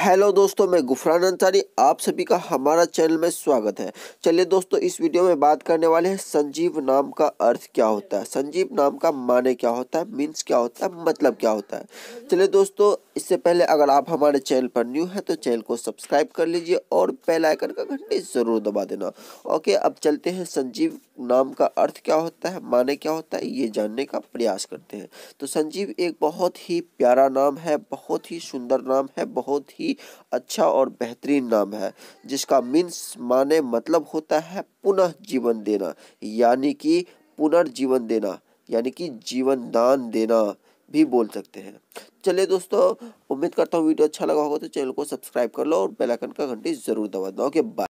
hello दोस्तों मैं गुफरान अंसारी आप सभी का हमारा चैनल में स्वागत है चलिए दोस्तों इस वीडियो में बात करने वाले हैं संजीव नाम का अर्थ क्या होता है संजीव नाम का माने क्या होता है मीन्स क्या होता है मतलब क्या होता है चलिए दोस्तों इससे पहले अगर आप हमारे चैनल पर न्यू हैं तो चैनल को सब्सक्राइब कर लीजिए और बेलाइकन का घंटे ज़रूर दबा देना ओके अब चलते हैं संजीव नाम का अर्थ क्या होता है माने क्या होता है ये जानने का प्रयास करते हैं तो संजीव एक बहुत ही प्यारा नाम है बहुत ही सुंदर नाम है बहुत ही ही अच्छा और बेहतरीन नाम है जिसका मीन्स माने मतलब होता है पुनः जीवन देना यानी कि पुनर्जीवन देना यानी कि जीवन दान देना भी बोल सकते हैं चलिए दोस्तों उम्मीद करता हूँ वीडियो अच्छा लगा होगा तो चैनल को सब्सक्राइब कर लो और बेल आइकन का घंटी ज़रूर दबा दो ओके बाय